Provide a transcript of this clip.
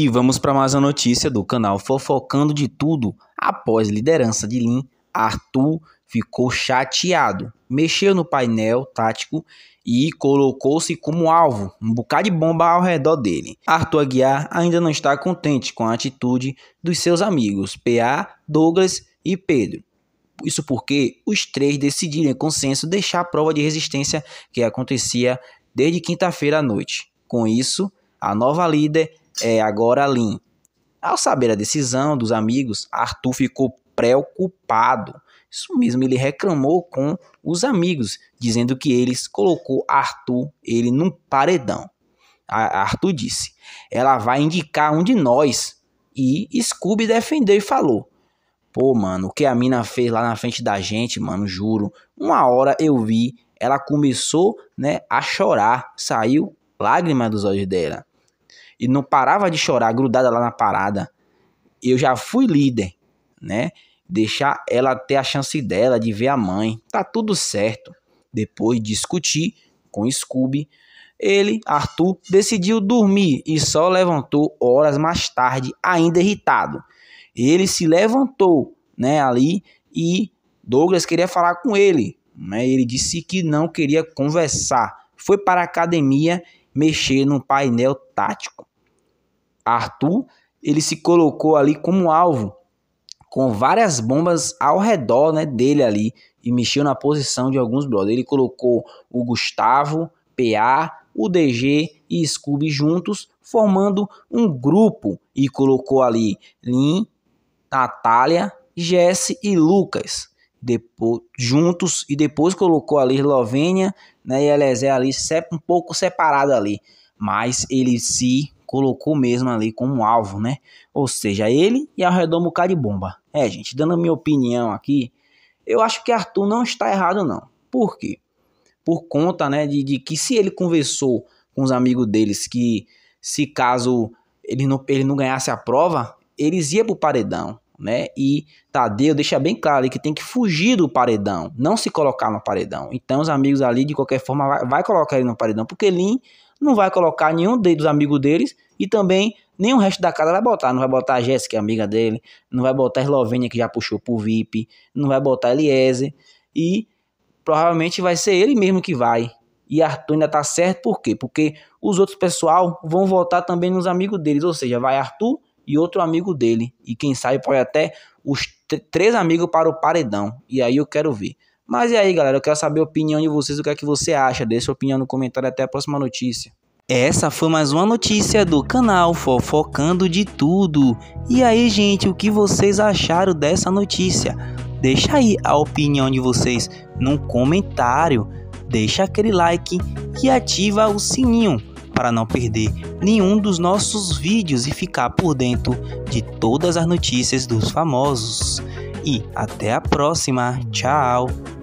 E vamos para mais uma notícia do canal Fofocando de Tudo. Após liderança de Lin, Arthur ficou chateado, mexeu no painel tático e colocou-se como alvo, um bocado de bomba ao redor dele. Arthur Aguiar ainda não está contente com a atitude dos seus amigos PA, Douglas e Pedro. Isso porque os três decidiram em consenso deixar a prova de resistência que acontecia desde quinta-feira à noite. Com isso, a nova líder é, agora Lin. Ao saber a decisão dos amigos, Arthur ficou preocupado. Isso mesmo, ele reclamou com os amigos, dizendo que eles colocou Arthur ele num paredão. A Arthur disse: "Ela vai indicar um de nós". E Scooby defendeu e falou: "Pô, mano, o que a mina fez lá na frente da gente, mano, juro. Uma hora eu vi, ela começou, né, a chorar, saiu lágrima dos olhos dela e não parava de chorar, grudada lá na parada. Eu já fui líder, né? Deixar ela ter a chance dela de ver a mãe. Tá tudo certo. Depois de discutir com Scooby, ele, Arthur, decidiu dormir e só levantou horas mais tarde, ainda irritado. Ele se levantou, né, ali e Douglas queria falar com ele, né? Ele disse que não queria conversar. Foi para a academia mexer no painel tático. Arthur, ele se colocou ali como alvo, com várias bombas ao redor né, dele ali, e mexeu na posição de alguns brothers. Ele colocou o Gustavo, PA, o DG e Scooby juntos, formando um grupo, e colocou ali Lin, Natália, Jesse e Lucas depois, juntos e depois colocou ali Eslovênia né, e Elezé ali um pouco separado ali, mas ele se colocou mesmo ali como alvo, né? Ou seja, ele e ao redor um bocado de bomba. É, gente, dando a minha opinião aqui, eu acho que Arthur não está errado não. Por quê? Por conta, né, de, de que se ele conversou com os amigos deles que se caso ele não, ele não ganhasse a prova, eles iam pro paredão né? E Tadeu deixa bem claro ali que tem que fugir do paredão, não se colocar no paredão. Então os amigos ali, de qualquer forma, vai, vai colocar ele no paredão, porque Lin não vai colocar nenhum dos amigos deles e também nenhum resto da casa vai botar. Não vai botar a Jéssica, amiga dele, não vai botar a Eslovênia, que já puxou pro VIP, não vai botar a Eliezer e provavelmente vai ser ele mesmo que vai. E Arthur ainda tá certo por quê? Porque os outros pessoal vão votar também nos amigos deles, ou seja, vai Arthur e outro amigo dele. E quem sabe pode até os três amigos para o paredão. E aí eu quero ver. Mas e aí, galera? Eu quero saber a opinião de vocês, o que é que você acha. Deixe sua opinião no comentário até a próxima notícia. Essa foi mais uma notícia do canal Fofocando de Tudo. E aí, gente, o que vocês acharam dessa notícia? Deixa aí a opinião de vocês no comentário, deixa aquele like e ativa o sininho para não perder nenhum dos nossos vídeos e ficar por dentro de todas as notícias dos famosos. E até a próxima, tchau!